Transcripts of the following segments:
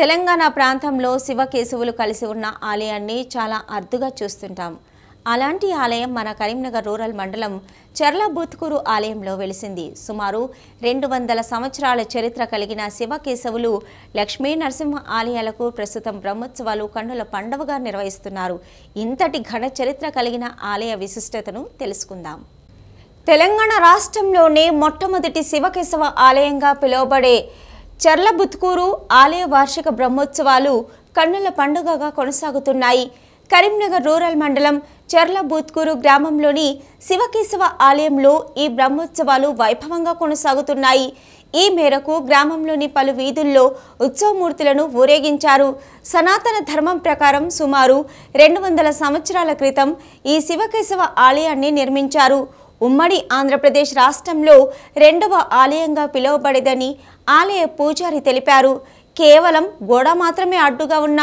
తెలంగాణ ప్రాంతంలో శివకేశవులు కలిసి ఉన్న ఆలయాన్ని చాలా అరుదుగా చూస్తుంటాం అలాంటి ఆలయం మన కరీంనగర్ రూరల్ మండలం చెర్ల బూత్కూరు ఆలయంలో వెలిసింది సుమారు రెండు వందల సంవత్సరాల చరిత్ర కలిగిన శివకేశవులు లక్ష్మీ నరసింహ ఆలయాలకు ప్రస్తుతం బ్రహ్మోత్సవాలు కన్నుల పండవగా నిర్వహిస్తున్నారు ఇంతటి ఘన చరిత్ర కలిగిన ఆలయ విశిష్టతను తెలుసుకుందాం తెలంగాణ రాష్ట్రంలోనే మొట్టమొదటి శివకేశవ ఆలయంగా పిలువబడే చర్ల బుత్కూరు ఆలయ వార్షిక బ్రహ్మోత్సవాలు కన్నుల పండుగగా కొనసాగుతున్నాయి కరీంనగర్ రూరల్ మండలం చర్ల బుత్కూరు గ్రామంలోని శివకేశవ ఆలయంలో ఈ బ్రహ్మోత్సవాలు వైభవంగా కొనసాగుతున్నాయి ఈ మేరకు గ్రామంలోని పలు వీధుల్లో ఉత్సవమూర్తులను ఊరేగించారు సనాతన ధర్మం ప్రకారం సుమారు రెండు వందల సంవత్సరాల క్రితం ఈ శివకేశవ ఆలయాన్ని నిర్మించారు ఉమ్మడి ఆంధ్రప్రదేశ్ రాష్ట్రంలో రెండవ ఆలయంగా పిలువబడేదని ఆలయ పూజారి తెలిపారు కేవలం గోడ మాత్రమే అడ్డుగా ఉన్న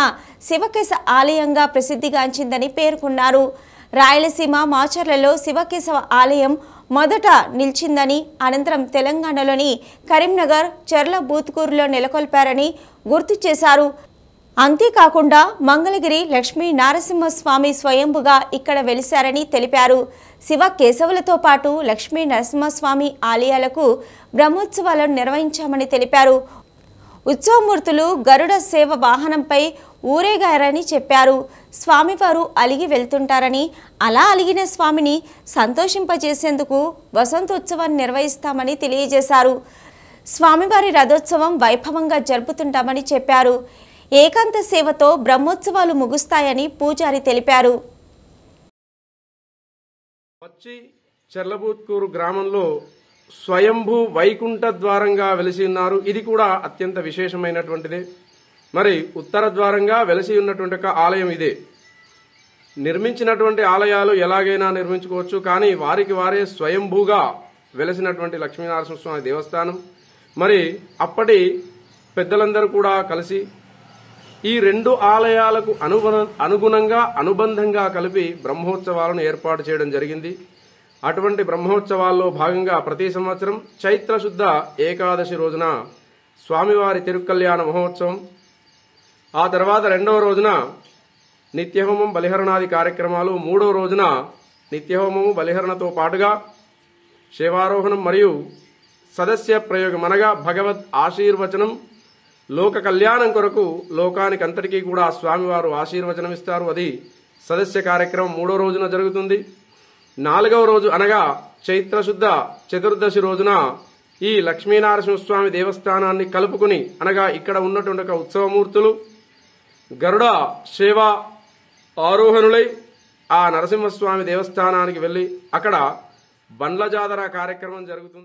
శివకేశ ఆలయంగా ప్రసిద్ధిగాంచిందని పేర్కొన్నారు రాయలసీమ మాచర్లలో శివకేశవ ఆలయం మొదట నిలిచిందని అనంతరం తెలంగాణలోని కరీంనగర్ చెర్ల బూత్కూరులో నెలకొల్పారని గుర్తు చేశారు అంతేకాకుండా మంగళగిరి లక్ష్మీ నరసింహస్వామి స్వయంభుగా ఇక్కడ వెలిశారని తెలిపారు శివ కేశవులతో పాటు లక్ష్మీ నరసింహస్వామి ఆలయాలకు బ్రహ్మోత్సవాలను నిర్వహించామని తెలిపారు ఉత్సవమూర్తులు గరుడ సేవ వాహనంపై ఊరేగారని చెప్పారు స్వామివారు అలిగి వెళ్తుంటారని అలా అలిగిన స్వామిని సంతోషింపజేసేందుకు వసంతోత్సవాన్ని నిర్వహిస్తామని తెలియజేశారు స్వామివారి రథోత్సవం వైభవంగా జరుపుతుంటామని చెప్పారు ఏకాంత సేవతో బ్రహ్మోత్సవాలు ముగుస్తాయని పూజారి తెలిపారు వచ్చి చెర్లబూత్కూరు గ్రామంలో స్వయంభూ వైకుంఠ ద్వారంగా వెలిసి ఉన్నారు ఇది కూడా అత్యంత విశేషమైనటువంటిదే మరి ఉత్తర ద్వారంగా వెలిసి ఉన్నటువంటి ఒక ఆలయం ఇదే నిర్మించినటువంటి ఆలయాలు ఎలాగైనా నిర్మించుకోవచ్చు కానీ వారికి వారే స్వయంభూగా వెలిసినటువంటి స్వామి దేవస్థానం మరి అప్పటి పెద్దలందరూ కూడా కలిసి ఈ రెండు ఆలయాలకు అనుగుణంగా అనుబంధంగా కలిపి బ్రహ్మోత్సవాలను ఏర్పాటు చేయడం జరిగింది అటువంటి బ్రహ్మోత్సవాల్లో భాగంగా ప్రతి సంవత్సరం చైత్రశుద్ధ ఏకాదశి రోజున స్వామివారి తిరుకల్యాణ మహోత్సవం ఆ తర్వాత రెండవ రోజున నిత్యహోమం బలిహరణాది కార్యక్రమాలు మూడవ రోజున నిత్యహోమము బలిహరణతో పాటుగా శివారోహణం మరియు సదస్య ప్రయోగం అనగా భగవద్ ఆశీర్వచనం లోక కళ్యాణం కొరకు లోకానికి అంతటికీ కూడా స్వామివారు ఆశీర్వచనమిస్తారు అది సదస్య కార్యక్రమం మూడో రోజున జరుగుతుంది నాలుగవ రోజు అనగా చైత్రశుద్ధ చతుర్దశి రోజున ఈ స్వామి దేవస్థానాన్ని కలుపుకుని అనగా ఇక్కడ ఉన్నటువంటి ఒక ఉత్సవమూర్తులు గరుడ సేవ ఆరోహణులై ఆ నరసింహస్వామి దేవస్థానానికి వెళ్ళి అక్కడ బండ్ల జాతర కార్యక్రమం జరుగుతుంది